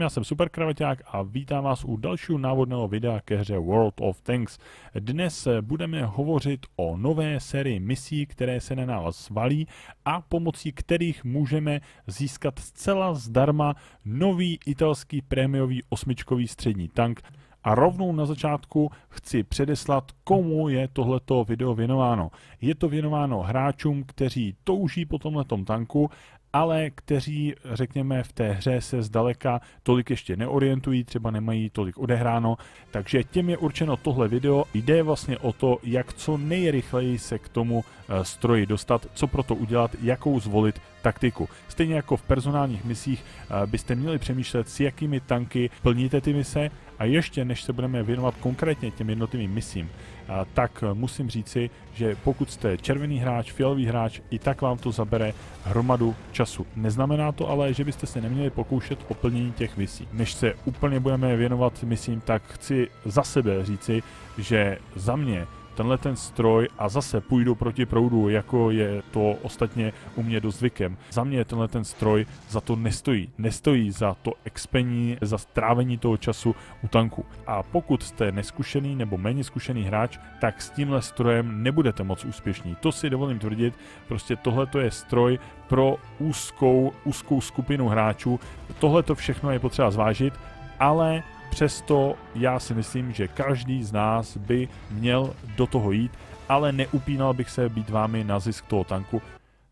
Já jsem Superkraveťák a vítám vás u dalšího návodného videa ke hře World of Tanks. Dnes budeme hovořit o nové sérii misí, které se na nás svalí a pomocí kterých můžeme získat zcela zdarma nový italský prémiový osmičkový střední tank. A rovnou na začátku chci předeslat, komu je tohleto video věnováno. Je to věnováno hráčům, kteří touží po tomhletom tanku ale kteří, řekněme, v té hře se zdaleka tolik ještě neorientují, třeba nemají tolik odehráno, takže těm je určeno tohle video. Jde vlastně o to, jak co nejrychleji se k tomu Eh, stroji dostat, co pro to udělat, jakou zvolit taktiku. Stejně jako v personálních misích eh, byste měli přemýšlet, s jakými tanky plníte ty mise a ještě než se budeme věnovat konkrétně těm jednotlivým misím, eh, tak musím říci, že pokud jste červený hráč, fialový hráč, i tak vám to zabere hromadu času. Neznamená to ale, že byste se neměli pokoušet o plnění těch misí. Než se úplně budeme věnovat misím, tak chci za sebe říci, že za mě tenhle ten stroj a zase půjdu proti proudu, jako je to ostatně u mě dost zvykem. Za mě tenhle ten stroj za to nestojí. Nestojí za to expení, za strávení toho času u tanku. A pokud jste neskušený nebo méně zkušený hráč, tak s tímhle strojem nebudete moc úspěšní. To si dovolím tvrdit, prostě tohle je stroj pro úzkou, úzkou skupinu hráčů. Tohle to všechno je potřeba zvážit, ale Přesto já si myslím, že každý z nás by měl do toho jít, ale neupínal bych se být vámi na zisk toho tanku.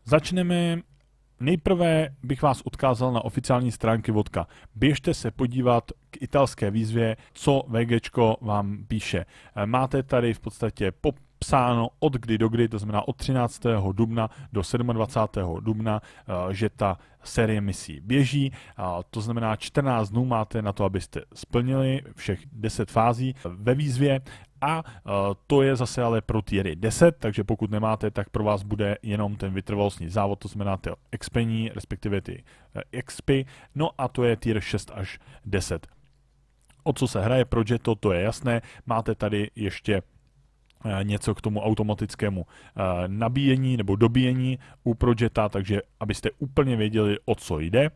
Začneme Nejprve bych vás odkázal na oficiální stránky Vodka. Běžte se podívat k italské výzvě, co VG vám píše. Máte tady v podstatě pop psáno od kdy do kdy, to znamená od 13. dubna do 27. dubna, eh, že ta série misí běží. To znamená 14 dnů máte na to, abyste splnili všech 10 fází ve výzvě a eh, to je zase ale pro týry 10, takže pokud nemáte, tak pro vás bude jenom ten vytrvalostní závod, to znamená ty expení, respektive ty eh, expy, no a to je týr 6 až 10. O co se hraje, proč je to, to je jasné. Máte tady ještě Eh, něco k tomu automatickému eh, nabíjení nebo dobíjení u Projeta, takže abyste úplně věděli, o co jde.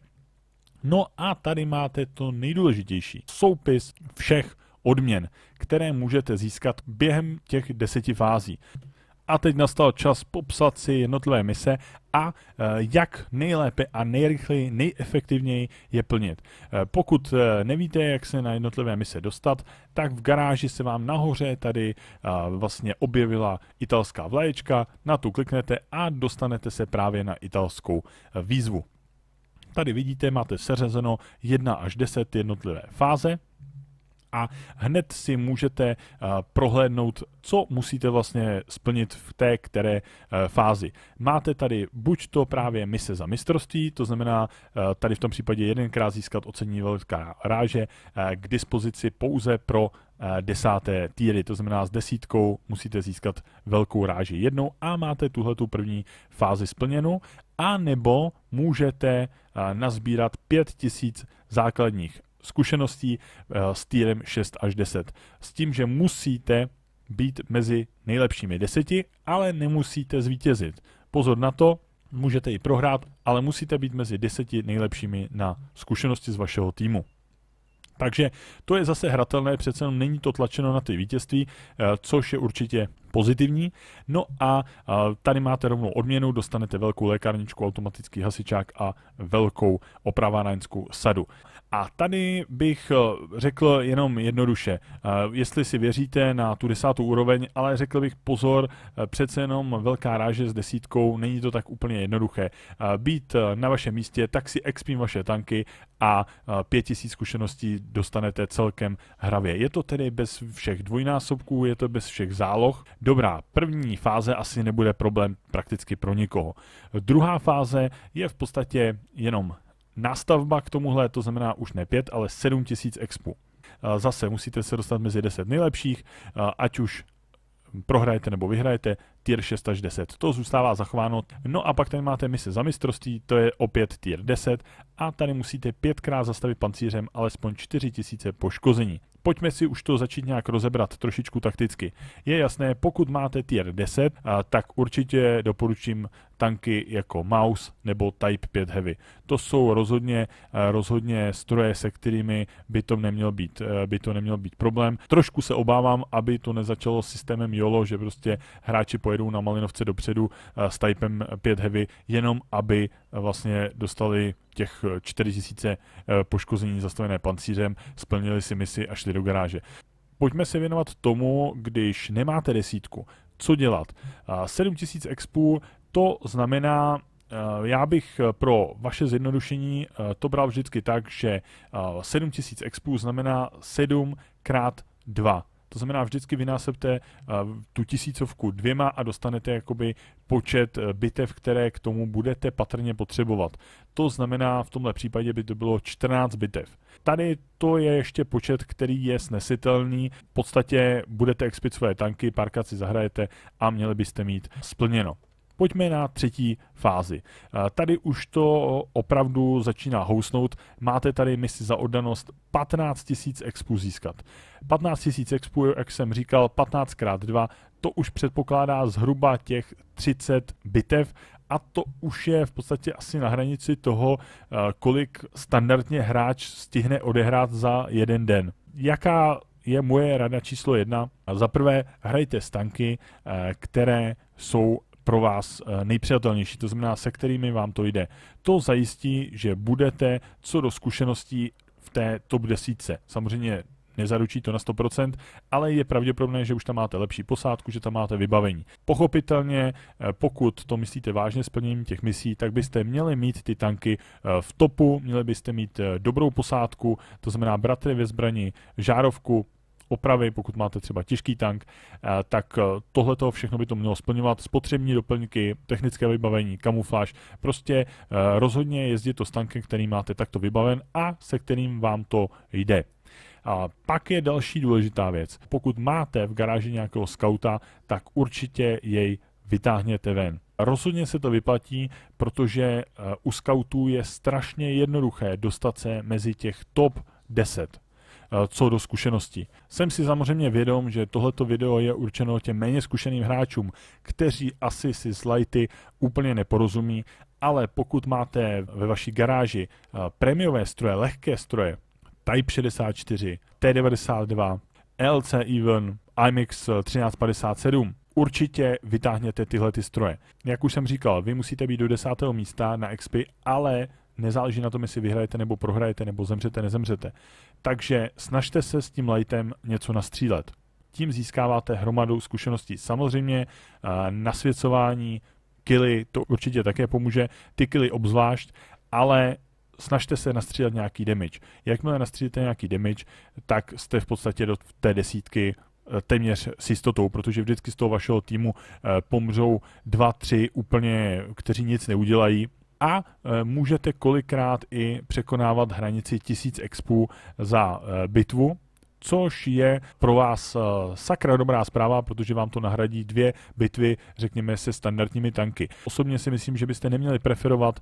No a tady máte to nejdůležitější. Soupis všech odměn, které můžete získat během těch deseti fází. A teď nastal čas popsat si jednotlivé mise a eh, jak nejlépe a nejrychleji, nejefektivněji je plnit. Eh, pokud eh, nevíte, jak se na jednotlivé mise dostat, tak v garáži se vám nahoře tady vlastně objevila italská vlaječka, na tu kliknete a dostanete se právě na italskou výzvu. Tady vidíte, máte seřazeno 1 až 10 jednotlivé fáze, a hned si můžete eh, prohlédnout, co musíte vlastně splnit v té které eh, fázi. Máte tady buď to právě mise za mistrovství, to znamená eh, tady v tom případě jedenkrát získat ocenění velká ráže k dispozici pouze pro desáté týry, to znamená s desítkou musíte získat velkou ráži jednou a máte tuhle tu první fázi splněnu a nebo můžete nazbírat 5000 základních zkušeností eh, s týrem 6 až 10. S tím, že musíte být mezi nejlepšími deseti, ale nemusíte zvítězit. Pozor na to, můžete i prohrát, ale musíte být mezi deseti nejlepšími na zkušenosti z vašeho týmu. Takže to je zase hratelné, přece jenom není to tlačeno na ty vítězství, eh, což je určitě pozitivní. No a eh, tady máte rovnou odměnu, dostanete velkou lékárničku, automatický hasičák a velkou opravánánskou sadu. A tady bych eh, řekl jenom jednoduše, eh, jestli si věříte na tu desátou úroveň, ale řekl bych pozor, eh, přece jenom velká ráže s desítkou, není to tak úplně jednoduché. Být na vašem místě, tak si expím vaše tanky a 5000 zkušeností dostanete celkem hravě. Je to tedy bez všech dvojnásobků, je to bez všech záloh. Dobrá, první fáze asi nebude problém prakticky pro nikoho. Druhá fáze je v podstatě jenom nastavba k tomuhle, to znamená už ne 5, ale 7000 expu. Zase musíte se dostat mezi 10 nejlepších, ať už prohrajete nebo vyhrajete, tier 6 až 10. To zůstává zachováno. No a pak tady máte mise za mistrovství, to je opět tier 10 a tady musíte pětkrát zastavit pancířem alespoň 4000 poškození. Pojďme si už to začít nějak rozebrat trošičku takticky. Je jasné, pokud máte tier 10, tak určitě doporučím tanky jako Maus nebo Type 5 Heavy. To jsou rozhodně, eh, rozhodně stroje, se kterými by to, neměl být, eh, by to neměl být problém. Trošku se obávám, aby to nezačalo systémem YOLO, že prostě hráči pojedou na Malinovce dopředu eh, s Type 5 Heavy, jenom aby vlastně dostali těch 4000 poškození zastavené pancířem, splnili si misi a šli do garáže. Pojďme se věnovat tomu, když nemáte desítku, co dělat. 7000 expů to znamená, eh, já bych eh, pro vaše zjednodušení eh, to bral vždycky tak, že 7000 expů znamená 7 krát 2. To znamená, vždycky vynásobte tu tisícovku dvěma a dostanete jakoby počet bitev, které k tomu budete patrně potřebovat. To znamená, v tomhle případě by to bylo 14 bitev. Tady to je ještě počet, který je snesitelný. V podstatě budete expit svoje tanky, parkaci zahrajete a měli byste mít splněno. Pojďme na třetí fázi. Eh, tady už to opravdu začíná housnout. Máte tady misi za oddanost 15 000 expů získat. 15 000 expů, jak jsem říkal, 15 x 2, to už předpokládá zhruba těch 30 bitev a to už je v podstatě asi na hranici toho, eh, kolik standardně hráč stihne odehrát za jeden den. Jaká je moje rada číslo jedna. Za prvé, hrajte stanky, eh, které jsou pro vás eh, nejpřijatelnější, to znamená, se kterými vám to jde. To zajistí, že budete co do zkušeností v té top 10. Samozřejmě nezaručí to na 100%, ale je pravděpodobné, že už tam máte lepší posádku, že tam máte vybavení. Pochopitelně, eh, pokud to myslíte vážně s plněním těch misí, tak byste měli mít ty tanky eh, v topu, měli byste mít dobrou posádku, to znamená bratry ve zbrani, žárovku, opravy, pokud máte třeba těžký tank, eh, tak eh, tohle to všechno by to mělo splňovat. Spotřební doplňky, technické vybavení, kamufláž, prostě eh, rozhodně jezdit to s tankem, který máte takto vybaven a se kterým vám to jde. A pak je další důležitá věc. Pokud máte v garáži nějakého skauta, tak určitě jej vytáhněte ven. Rozhodně se to vyplatí, protože u skautů je strašně jednoduché dostat se mezi těch top 10 Eh, co do zkušenosti. Jsem si samozřejmě vědom, že tohleto video je určeno těm méně zkušeným hráčům, kteří asi si s lighty úplně neporozumí, ale pokud máte ve vaší garáži eh, prémiové stroje, lehké stroje, Type 64, T92, LC Even, IMX 1357, určitě vytáhněte tyhle ty stroje. Jak už jsem říkal, vy musíte být do desátého místa na XP, ale Nezáleží na tom, jestli vyhrajete nebo prohrajete, nebo zemřete, nezemřete. Takže snažte se s tím lightem něco nastřílet. Tím získáváte hromadu zkušeností. Samozřejmě eh, nasvěcování, kily, to určitě také pomůže, ty kily obzvlášť, ale snažte se nastřílet nějaký damage. Jakmile nastřílíte nějaký damage, tak jste v podstatě do té desítky eh, téměř s jistotou, protože vždycky z toho vašeho týmu eh, pomřou dva, tři úplně, kteří nic neudělají, a e, můžete kolikrát i překonávat hranici 1000 expů za e, bitvu, což je pro vás e, sakra dobrá zpráva, protože vám to nahradí dvě bitvy, řekněme, se standardními tanky. Osobně si myslím, že byste neměli preferovat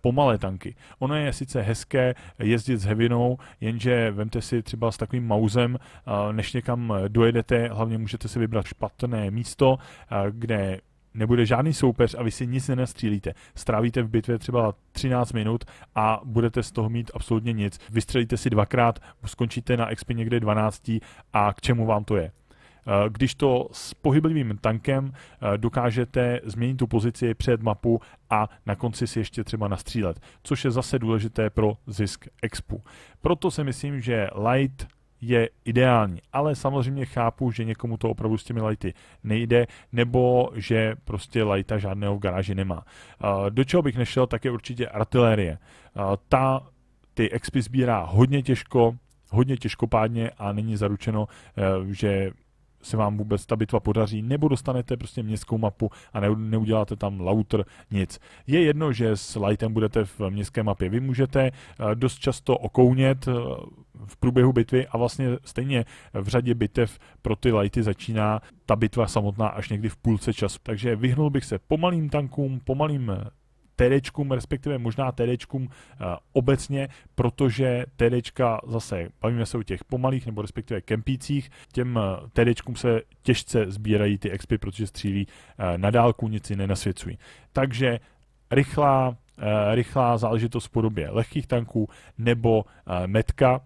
pomalé tanky. Ono je sice hezké jezdit s hevinou, jenže vemte si třeba s takovým mauzem, než někam dojedete, hlavně můžete si vybrat špatné místo, kde nebude žádný soupeř a vy si nic nenastřílíte. Strávíte v bitvě třeba 13 minut a budete z toho mít absolutně nic. Vystřelíte si dvakrát, skončíte na XP někde 12 a k čemu vám to je? Eh, když to s pohyblivým tankem eh, dokážete změnit tu pozici před mapu a na konci si ještě třeba nastřílet, což je zase důležité pro zisk expu. Proto si myslím, že Light je ideální, ale samozřejmě chápu, že někomu to opravdu s těmi lighty nejde, nebo že prostě lighta žádného v garáži nemá. Do čeho bych nešel, tak je určitě artilérie. Ta ty XP sbírá hodně těžko, hodně těžkopádně a není zaručeno, eh, že se vám vůbec ta bitva podaří, nebo dostanete prostě městskou mapu a neuděláte tam lauter nic. Je jedno, že s lightem budete v městské mapě. Vy můžete eh, dost často okounět eh, v průběhu bitvy a vlastně stejně v řadě bitev pro ty lighty začíná ta bitva samotná až někdy v půlce času. Takže vyhnul bych se pomalým tankům, pomalým eh, TDčkům, respektive možná TDčkům eh, obecně, protože TDčka zase, bavíme se o těch pomalých nebo respektive kempících, těm eh, TDčkům se těžce sbírají ty XP, protože střílí na dálku, nic si nenasvěcují. Takže rychlá, rychlá záležitost v podobě lehkých tanků nebo metka,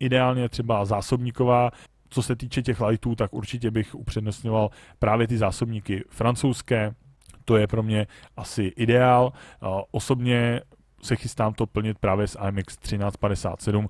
ideálně třeba zásobníková. Co se týče těch lightů, tak určitě bych upřednostňoval právě ty zásobníky francouzské, to je pro mě asi ideál. Osobně se chystám to plnit právě s IMX 1357.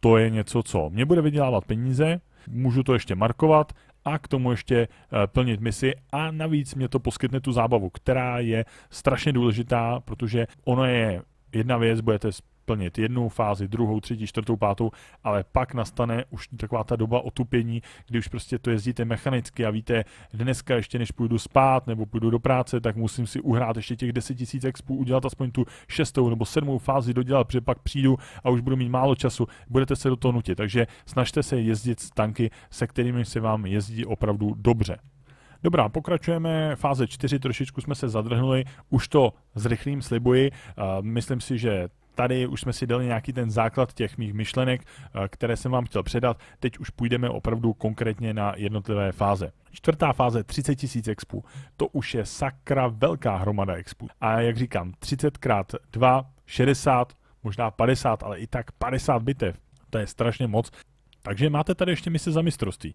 To je něco, co mě bude vydělávat peníze, můžu to ještě markovat a k tomu ještě e, plnit misi a navíc mě to poskytne tu zábavu, která je strašně důležitá, protože ono je jedna věc, budete plnit jednu fázi, druhou, třetí, čtvrtou, pátou, ale pak nastane už taková ta doba otupění, kdy už prostě to jezdíte mechanicky a víte, dneska ještě než půjdu spát nebo půjdu do práce, tak musím si uhrát ještě těch 10 000 expů, udělat aspoň tu šestou nebo sedmou fázi dodělat, protože pak přijdu a už budu mít málo času, budete se do toho nutit. Takže snažte se jezdit s tanky, se kterými se vám jezdí opravdu dobře. Dobrá, pokračujeme. Fáze 4, trošičku jsme se zadrhnuli, už to zrychlím, slibuji. Myslím si, že Tady už jsme si dali nějaký ten základ těch mých myšlenek, eh, které jsem vám chtěl předat. Teď už půjdeme opravdu konkrétně na jednotlivé fáze. Čtvrtá fáze 30 tisíc expů. To už je sakra velká hromada expů. A jak říkám, 30 x 2, 60, možná 50, ale i tak 50 bitev. To je strašně moc. Takže máte tady ještě mise za mistrovství.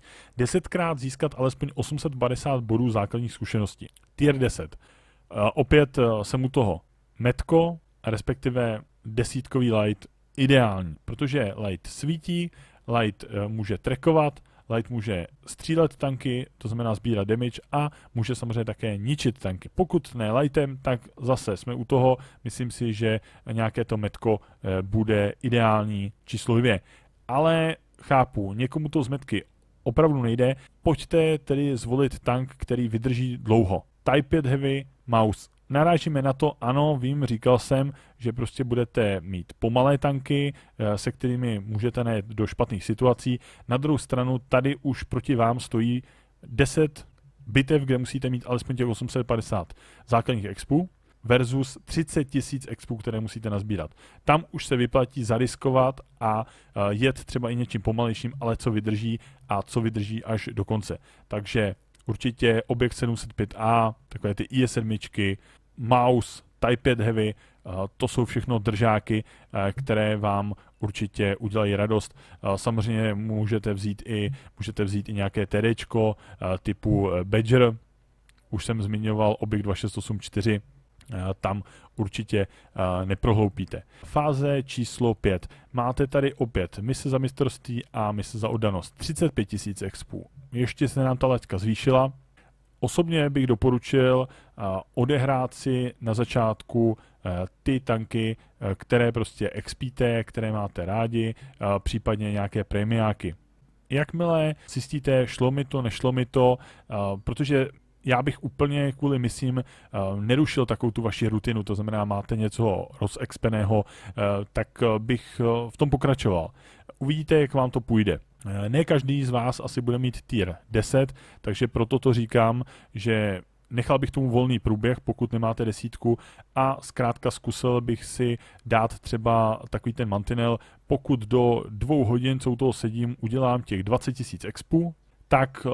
krát získat alespoň 850 bodů základních zkušeností. Tier 10. Eh, opět eh, jsem u toho. Metko, respektive desítkový light ideální, protože light svítí, light eh, může trekovat, light může střílet tanky, to znamená sbírat damage a může samozřejmě také ničit tanky. Pokud ne lightem, tak zase jsme u toho, myslím si, že nějaké to metko eh, bude ideální číslo dvě. Ale chápu, někomu to z metky opravdu nejde, pojďte tedy zvolit tank, který vydrží dlouho. Type 5 Heavy, Mouse narážíme na to, ano, vím, říkal jsem, že prostě budete mít pomalé tanky, eh, se kterými můžete najít do špatných situací. Na druhou stranu, tady už proti vám stojí 10 bitev, kde musíte mít alespoň těch 850 základních expů versus 30 tisíc expů, které musíte nazbírat. Tam už se vyplatí zariskovat a eh, jet třeba i něčím pomalejším, ale co vydrží a co vydrží až do konce. Takže určitě objekt 705A, takové ty IE7, mouse, Type 5 Heavy, eh, to jsou všechno držáky, eh, které vám určitě udělají radost. Eh, samozřejmě můžete vzít i, můžete vzít i nějaké TD typu Badger, už jsem zmiňoval objekt 2684, Eh, tam určitě eh, neprohloupíte. Fáze číslo 5. Máte tady opět mise za mistrovství a mise za oddanost. 35 000 expů. Ještě se nám ta laťka zvýšila. Osobně bych doporučil eh, odehrát si na začátku ty tanky, které prostě expíte, které máte rádi, případně nějaké premiáky. Jakmile zjistíte, šlo mi to, nešlo mi to, protože já bych úplně kvůli misím eh, nerušil takovou tu vaši rutinu, to znamená, máte něco rozexpeného, eh, tak eh, bych v tom pokračoval. Uvidíte, jak vám to půjde. Ne každý z vás asi bude mít tier 10, takže proto to říkám, že nechal bych tomu volný průběh, pokud nemáte desítku a zkrátka zkusil bych si dát třeba takový ten mantinel, pokud do dvou hodin, co u toho sedím, udělám těch 20 000 expů, tak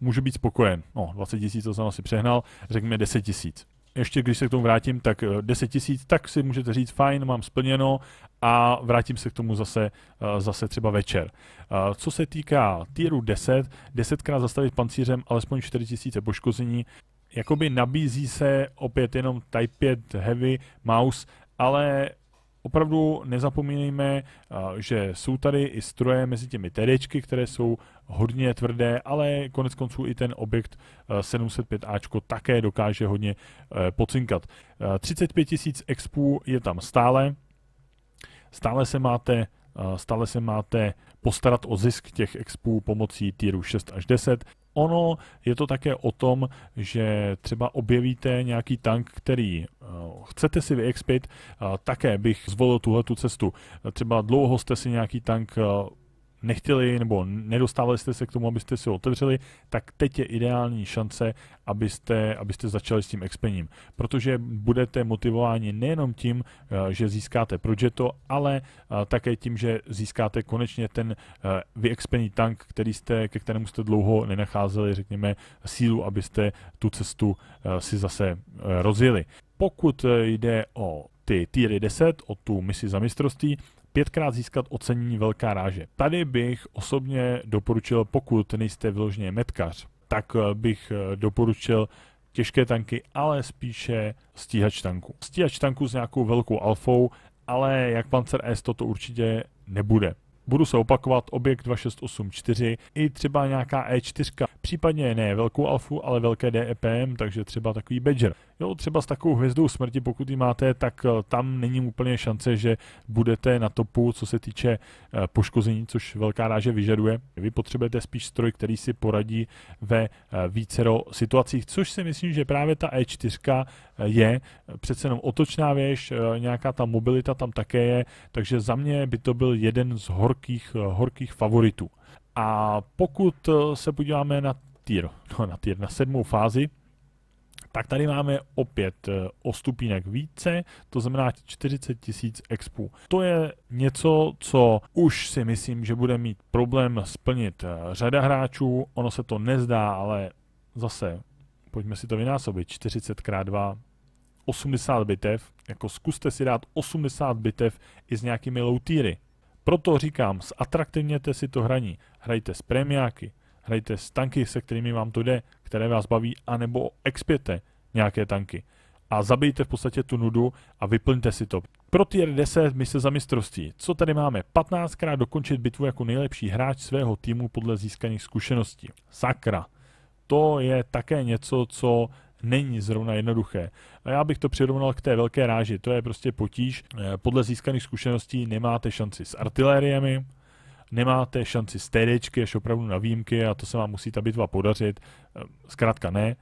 můžu být spokojen. No, 20 tisíc, to jsem asi přehnal, řekněme 10 tisíc. Ještě když se k tomu vrátím, tak 10 eh, tisíc, tak si můžete říct, fajn, mám splněno a vrátím se k tomu zase, eh, zase třeba večer. Eh, co se týká týru 10, 10krát zastavit pancířem alespoň 4 tisíce poškození, jakoby nabízí se opět jenom Type 5 Heavy mouse, ale opravdu nezapomínejme, eh, že jsou tady i stroje mezi těmi TDčky, které jsou hodně tvrdé, ale konec konců i ten objekt 705Ačko eh, také dokáže hodně eh, pocinkat. 35 000 expů je tam stále, stále se máte stále se máte postarat o zisk těch expů pomocí týru 6 až 10. Ono je to také o tom, že třeba objevíte nějaký tank, který eh, chcete si vyexpit, eh, také bych zvolil tuhle tu cestu. Třeba dlouho jste si nějaký tank eh, nechtěli nebo nedostávali jste se k tomu, abyste si ho otevřeli, tak teď je ideální šance, abyste, abyste začali s tím expením. Protože budete motivováni nejenom tím, eh, že získáte Progetto, ale eh, také tím, že získáte konečně ten eh, vyexpení tank, který jste, ke kterému jste dlouho nenacházeli, řekněme, sílu, abyste tu cestu si zase rozjeli. Pokud jde o ty týry 10, o tu misi za mistrovství, pětkrát získat ocenění Velká ráže. Tady bych osobně doporučil, pokud nejste vyloženě metkař, tak eh, bych eh, doporučil těžké tanky, ale spíše stíhač tanku. Stíhač tanku s nějakou velkou alfou, ale jak Panzer S toto určitě nebude. Budu se opakovat objekt 2684 i třeba nějaká E4, případně ne velkou alfu, ale velké DEPM, takže třeba takový Badger. Jo, třeba s takovou hvězdou smrti, pokud ji máte, tak eh, tam není úplně šance, že budete na topu, co se týče eh, poškození, což velká ráže vyžaduje. Vy potřebujete spíš stroj, který si poradí ve eh, vícero situacích, což si myslím, že právě ta E4 je přece jenom otočná věž, nějaká ta mobilita tam také je, takže za mě by to byl jeden z hor horkých, eh, horkých favoritů. A pokud eh, se podíváme na tier, no na tier, na sedmou fázi, tak tady máme opět eh, o stupínek více, to znamená 40 tisíc expů. To je něco, co už si myslím, že bude mít problém splnit řada hráčů. Ono se to nezdá, ale zase, pojďme si to vynásobit, 40 x 2 80 bitev, jako zkuste si dát 80 bitev i s nějakými low tiery. Proto říkám, zatraktivněte si to hraní. Hrajte s premiáky, hrajte s tanky, se kterými vám to jde, které vás baví, anebo expěte nějaké tanky. A zabijte v podstatě tu nudu a vyplňte si to. Pro tier 10 se za mistrovství. Co tady máme? 15krát dokončit bitvu jako nejlepší hráč svého týmu podle získaných zkušeností. Sakra. To je také něco, co není zrovna jednoduché. A já bych to přirovnal k té velké ráži. To je prostě potíž. Eh, podle získaných zkušeností nemáte šanci s artilériemi, nemáte šanci s TDčky až opravdu na výjimky a to se vám musí ta bitva podařit. Eh, zkrátka ne.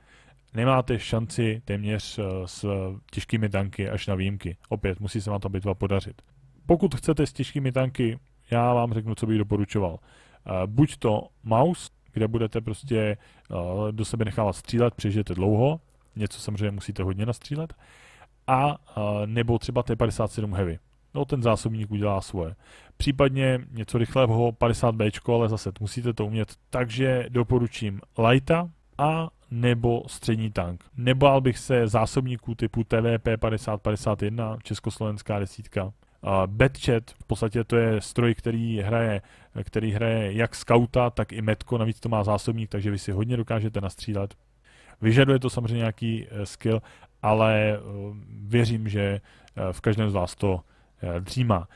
Nemáte šanci téměř eh, s těžkými tanky až na výjimky. Opět, musí se vám ta bitva podařit. Pokud chcete s těžkými tanky, já vám řeknu, co bych doporučoval. Buď to mouse, kde budete prostě do sebe nechávat střílet, přežijete dlouho, něco samozřejmě musíte hodně nastřílet, a nebo třeba T57 Heavy. No, ten zásobník udělá svoje. Případně něco rychlého 50B, ale zase musíte to umět. Takže doporučím Lighta a nebo střední tank. Nebál bych se zásobníků typu TVP 5051, Československá desítka. Batchet, v podstatě to je stroj, který hraje, který hraje jak skauta, tak i metko, navíc to má zásobník, takže vy si hodně dokážete nastřílet. Vyžaduje to samozřejmě nějaký eh, skill, ale eh, věřím, že eh, v každém z vás to dřímá.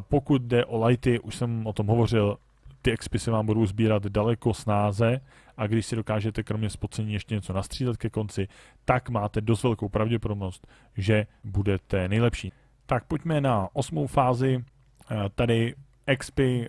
Pokud jde o lighty, už jsem o tom hovořil, ty expy se vám budou sbírat daleko snáze a když si dokážete kromě spocení ještě něco nastřídat ke konci, tak máte dost velkou pravděpodobnost, že budete nejlepší. Tak pojďme na osmou fázi. Tady expy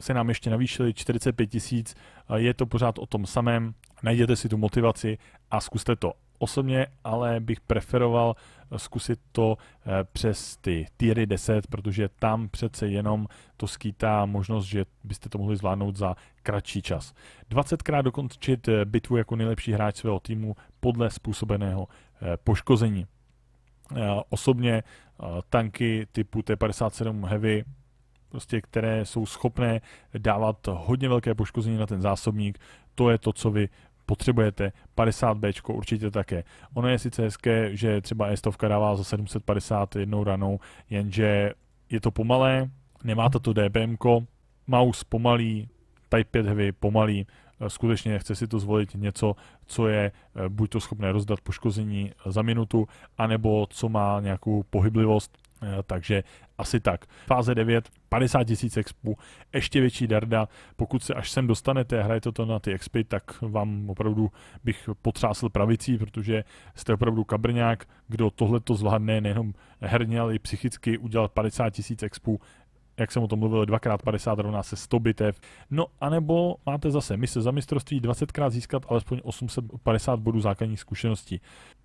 se nám ještě navýšily 45 tisíc, je to pořád o tom samém, najděte si tu motivaci a zkuste to. Osobně ale bych preferoval eh, zkusit to eh, přes ty týry 10, protože tam přece jenom to skýtá možnost, že byste to mohli zvládnout za kratší čas. 20krát dokončit eh, bitvu jako nejlepší hráč svého týmu podle způsobeného poškození. Osobně tanky typu T57 Heavy prostě, které jsou schopné dávat hodně velké poškození na ten zásobník, to je to, co vy potřebujete, 50B určitě také. Ono je sice hezké, že třeba E100 dává za 750 jednou ranou, jenže je to pomalé, nemá to DBM, mouse pomalý, Type 5 Heavy pomalý, eh, skutečně chce si to zvolit něco, co je eh, buď to schopné rozdat poškození za minutu, anebo co má nějakou pohyblivost, eh, takže asi tak. Fáze 9, 50 tisíc expů, ještě větší darda. Pokud se až sem dostanete a hrajete to na ty expy, tak vám opravdu bych potřásl pravicí, protože jste opravdu kabrňák, kdo tohle to zvládne nejenom herně, ale i psychicky udělat 50 tisíc expů, jak jsem o tom mluvil, 2x50 rovná se 100 bitev. No anebo máte zase mise za mistrovství 20krát získat alespoň 850 bodů základních zkušeností.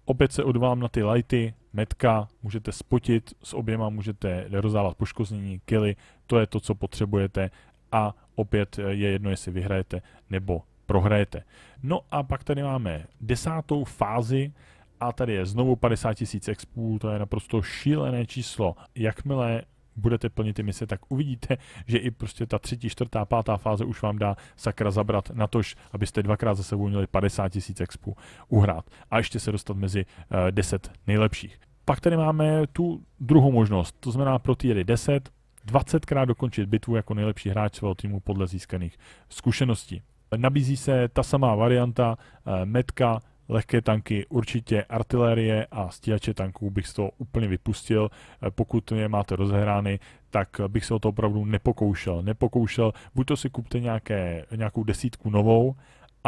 Opět se odvám na ty lighty, metka, můžete spotit s oběma, můžete rozdávat poškození, killy, to je to, co potřebujete a opět je jedno, jestli vyhrajete nebo prohrajete. No a pak tady máme desátou fázi a tady je znovu 50 000 expů, to je naprosto šílené číslo. Jakmile budete plnit ty mise, tak uvidíte, že i prostě ta třetí, čtvrtá, pátá fáze už vám dá sakra zabrat na tož, abyste dvakrát za sebou měli 50 tisíc expů uhrát a ještě se dostat mezi 10 eh, nejlepších. Pak tady máme tu druhou možnost, to znamená pro týry 10, 20krát dokončit bitvu jako nejlepší hráč svého týmu podle získaných zkušeností. Nabízí se ta samá varianta, eh, metka, lehké tanky určitě artilerie a stíhače tanků bych z toho úplně vypustil. Eh, pokud je máte rozehrány, tak bych se o to opravdu nepokoušel. Nepokoušel, buď to si kupte nějaké, nějakou desítku novou,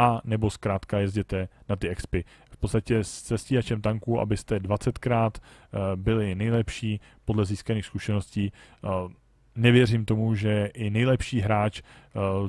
a nebo zkrátka jezděte na ty expy. V podstatě se stíhačem tanků, abyste 20krát eh, byli nejlepší podle získaných zkušeností. Eh, nevěřím tomu, že i nejlepší hráč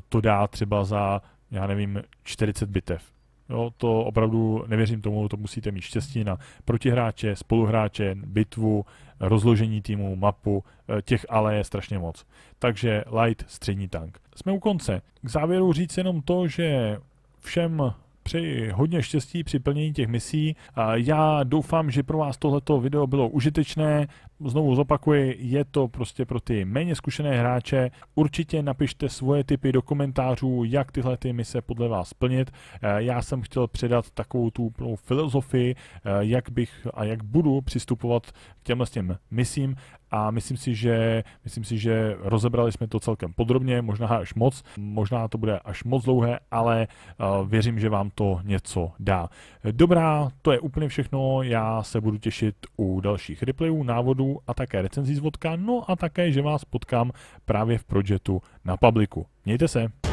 to dá třeba za, já nevím, 40 bitev Jo, to opravdu nevěřím tomu, to musíte mít štěstí na protihráče, spoluhráče, bitvu, rozložení týmu, mapu, eh, těch ale je strašně moc. Takže light, střední tank. Jsme u konce. K závěru říct jenom to, že všem přeji hodně štěstí při plnění těch misí. Já doufám, že pro vás tohleto video bylo užitečné znovu zopakuji, je to prostě pro ty méně zkušené hráče. Určitě napište svoje typy do komentářů, jak tyhle ty mise podle vás splnit. Eh, já jsem chtěl předat takovou tu plnou filozofii, eh, jak bych a jak budu přistupovat k těmhle těm misím a myslím si, že, myslím si, že rozebrali jsme to celkem podrobně, možná až moc, možná to bude až moc dlouhé, ale eh, věřím, že vám to něco dá. Dobrá, to je úplně všechno, já se budu těšit u dalších replayů, návodů, a také recenzí z vodka, no a také, že vás potkám právě v projektu na publiku. Mějte se!